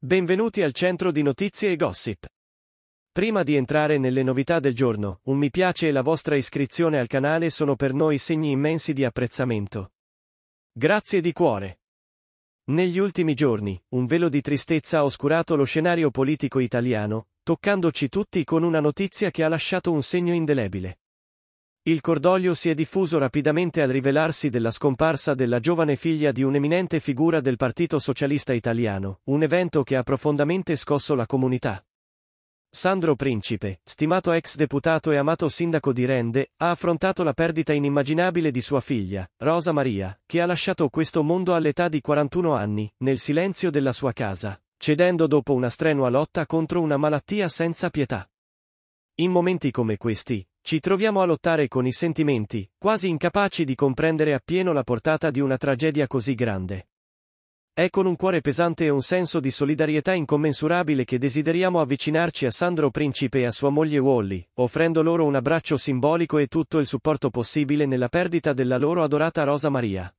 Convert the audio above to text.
Benvenuti al centro di notizie e gossip. Prima di entrare nelle novità del giorno, un mi piace e la vostra iscrizione al canale sono per noi segni immensi di apprezzamento. Grazie di cuore. Negli ultimi giorni, un velo di tristezza ha oscurato lo scenario politico italiano, toccandoci tutti con una notizia che ha lasciato un segno indelebile. Il cordoglio si è diffuso rapidamente al rivelarsi della scomparsa della giovane figlia di un'eminente figura del Partito Socialista Italiano, un evento che ha profondamente scosso la comunità. Sandro Principe, stimato ex deputato e amato sindaco di Rende, ha affrontato la perdita inimmaginabile di sua figlia, Rosa Maria, che ha lasciato questo mondo all'età di 41 anni, nel silenzio della sua casa, cedendo dopo una strenua lotta contro una malattia senza pietà. In momenti come questi, ci troviamo a lottare con i sentimenti, quasi incapaci di comprendere appieno la portata di una tragedia così grande. È con un cuore pesante e un senso di solidarietà incommensurabile che desideriamo avvicinarci a Sandro Principe e a sua moglie Wally, offrendo loro un abbraccio simbolico e tutto il supporto possibile nella perdita della loro adorata Rosa Maria.